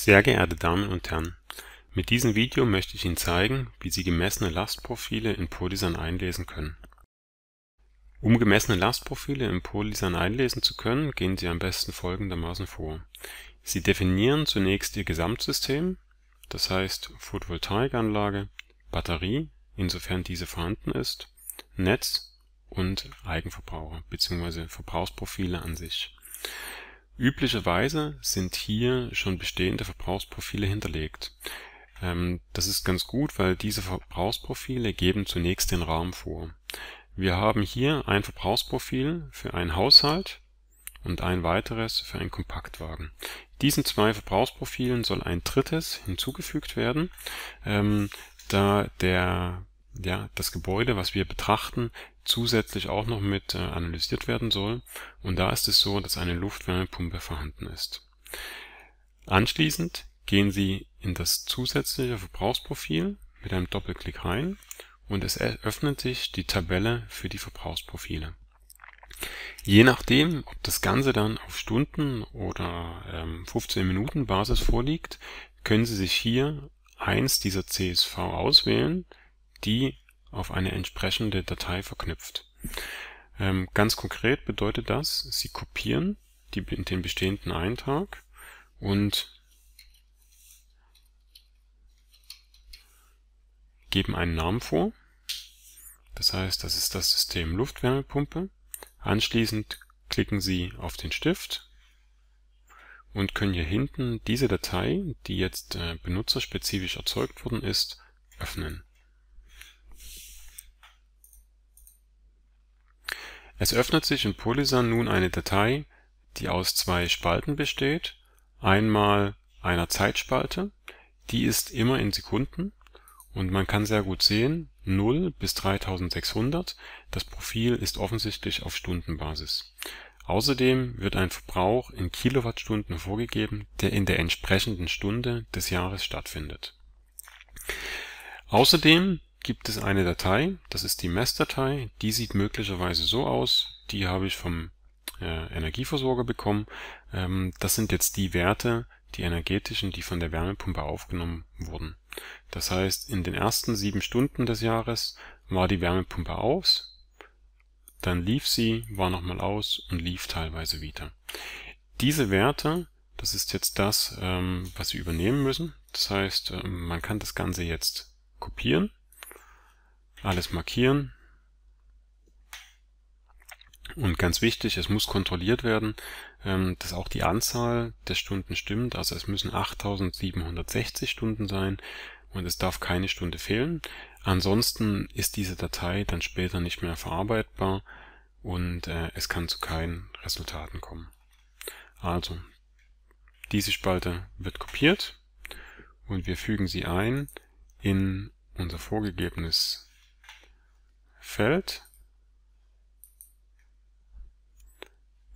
Sehr geehrte Damen und Herren, mit diesem Video möchte ich Ihnen zeigen, wie Sie gemessene Lastprofile in Polisan einlesen können. Um gemessene Lastprofile in Polisan einlesen zu können, gehen Sie am besten folgendermaßen vor. Sie definieren zunächst Ihr Gesamtsystem, das heißt Photovoltaikanlage, Batterie, insofern diese vorhanden ist, Netz und Eigenverbraucher bzw. Verbrauchsprofile an sich. Üblicherweise sind hier schon bestehende Verbrauchsprofile hinterlegt. Ähm, das ist ganz gut, weil diese Verbrauchsprofile geben zunächst den Rahmen vor. Wir haben hier ein Verbrauchsprofil für einen Haushalt und ein weiteres für einen Kompaktwagen. Diesen zwei Verbrauchsprofilen soll ein drittes hinzugefügt werden, ähm, da der ja, das Gebäude, was wir betrachten, zusätzlich auch noch mit äh, analysiert werden soll. Und da ist es so, dass eine Luftwärmepumpe vorhanden ist. Anschließend gehen Sie in das zusätzliche Verbrauchsprofil mit einem Doppelklick rein und es öffnet sich die Tabelle für die Verbrauchsprofile. Je nachdem, ob das Ganze dann auf Stunden oder ähm, 15 Minuten Basis vorliegt, können Sie sich hier eins dieser CSV auswählen, die auf eine entsprechende Datei verknüpft. Ähm, ganz konkret bedeutet das, Sie kopieren die, den bestehenden Eintrag und geben einen Namen vor. Das heißt, das ist das System Luftwärmepumpe. Anschließend klicken Sie auf den Stift und können hier hinten diese Datei, die jetzt äh, benutzerspezifisch erzeugt worden ist, öffnen. Es öffnet sich in Polysan nun eine Datei, die aus zwei Spalten besteht, einmal einer Zeitspalte, die ist immer in Sekunden und man kann sehr gut sehen 0 bis 3600, das Profil ist offensichtlich auf Stundenbasis. Außerdem wird ein Verbrauch in Kilowattstunden vorgegeben, der in der entsprechenden Stunde des Jahres stattfindet. Außerdem gibt es eine Datei, das ist die Messdatei, die sieht möglicherweise so aus, die habe ich vom äh, Energieversorger bekommen. Ähm, das sind jetzt die Werte, die energetischen, die von der Wärmepumpe aufgenommen wurden. Das heißt, in den ersten sieben Stunden des Jahres war die Wärmepumpe aus, dann lief sie, war nochmal aus und lief teilweise wieder. Diese Werte, das ist jetzt das, ähm, was Sie übernehmen müssen. Das heißt, ähm, man kann das Ganze jetzt kopieren alles markieren. Und ganz wichtig, es muss kontrolliert werden, ähm, dass auch die Anzahl der Stunden stimmt. Also es müssen 8760 Stunden sein und es darf keine Stunde fehlen. Ansonsten ist diese Datei dann später nicht mehr verarbeitbar und äh, es kann zu keinen Resultaten kommen. Also, diese Spalte wird kopiert und wir fügen sie ein in unser vorgegebenes Feld,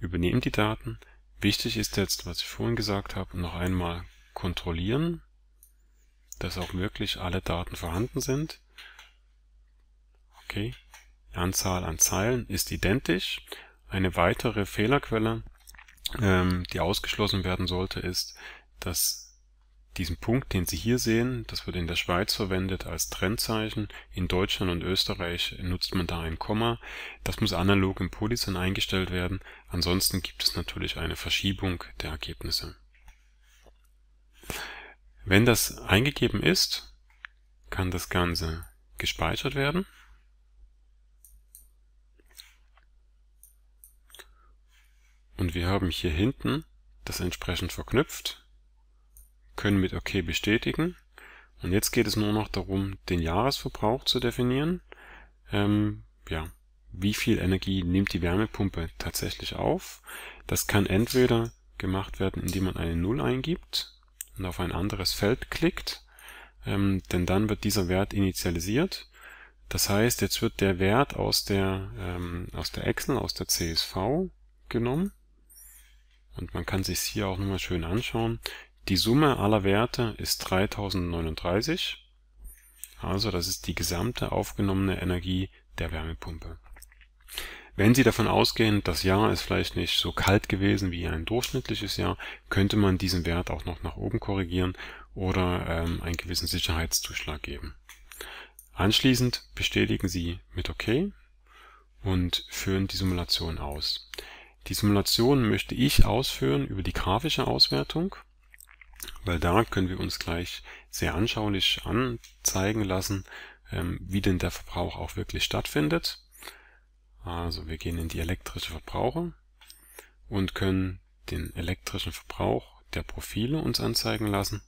übernehmt die Daten. Wichtig ist jetzt, was ich vorhin gesagt habe, noch einmal kontrollieren, dass auch wirklich alle Daten vorhanden sind. Okay, die Anzahl an Zeilen ist identisch. Eine weitere Fehlerquelle, ähm, die ausgeschlossen werden sollte, ist, dass diesen Punkt, den Sie hier sehen, das wird in der Schweiz verwendet als Trennzeichen, in Deutschland und Österreich nutzt man da ein Komma. Das muss analog im Polysin eingestellt werden, ansonsten gibt es natürlich eine Verschiebung der Ergebnisse. Wenn das eingegeben ist, kann das Ganze gespeichert werden. Und wir haben hier hinten das entsprechend verknüpft können mit OK bestätigen. Und jetzt geht es nur noch darum, den Jahresverbrauch zu definieren. Ähm, ja, wie viel Energie nimmt die Wärmepumpe tatsächlich auf? Das kann entweder gemacht werden, indem man eine Null eingibt und auf ein anderes Feld klickt, ähm, denn dann wird dieser Wert initialisiert. Das heißt, jetzt wird der Wert aus der, ähm, aus der Excel, aus der CSV genommen. Und man kann sich hier auch nochmal schön anschauen. Die Summe aller Werte ist 3039, also das ist die gesamte aufgenommene Energie der Wärmepumpe. Wenn Sie davon ausgehen, das Jahr ist vielleicht nicht so kalt gewesen wie ein durchschnittliches Jahr, könnte man diesen Wert auch noch nach oben korrigieren oder ähm, einen gewissen Sicherheitszuschlag geben. Anschließend bestätigen Sie mit OK und führen die Simulation aus. Die Simulation möchte ich ausführen über die grafische Auswertung weil da können wir uns gleich sehr anschaulich anzeigen lassen, ähm, wie denn der Verbrauch auch wirklich stattfindet. Also wir gehen in die elektrische Verbraucher und können den elektrischen Verbrauch der Profile uns anzeigen lassen.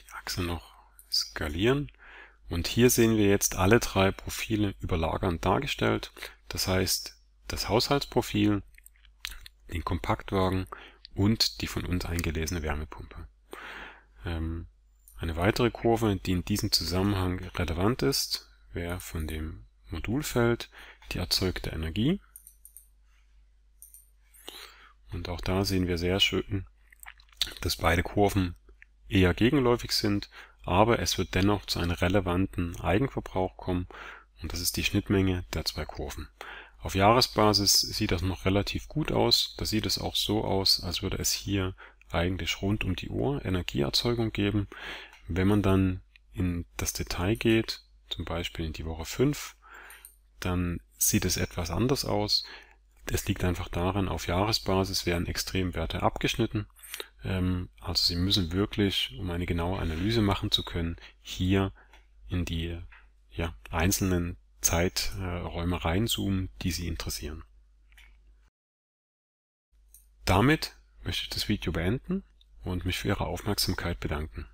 Die Achse noch skalieren. Und hier sehen wir jetzt alle drei Profile überlagernd dargestellt. Das heißt, das Haushaltsprofil, den Kompaktwagen und die von uns eingelesene Wärmepumpe. Ähm, eine weitere Kurve, die in diesem Zusammenhang relevant ist, wäre von dem Modulfeld die erzeugte Energie. Und auch da sehen wir sehr schön, dass beide Kurven eher gegenläufig sind, aber es wird dennoch zu einem relevanten Eigenverbrauch kommen und das ist die Schnittmenge der zwei Kurven. Auf Jahresbasis sieht das noch relativ gut aus. Da sieht es auch so aus, als würde es hier eigentlich rund um die Uhr Energieerzeugung geben. Wenn man dann in das Detail geht, zum Beispiel in die Woche 5, dann sieht es etwas anders aus. Es liegt einfach daran, auf Jahresbasis werden Extremwerte abgeschnitten. Ähm, also Sie müssen wirklich, um eine genaue Analyse machen zu können, hier in die ja, einzelnen Zeiträume äh, reinzoomen, die Sie interessieren. Damit möchte ich das Video beenden und mich für Ihre Aufmerksamkeit bedanken.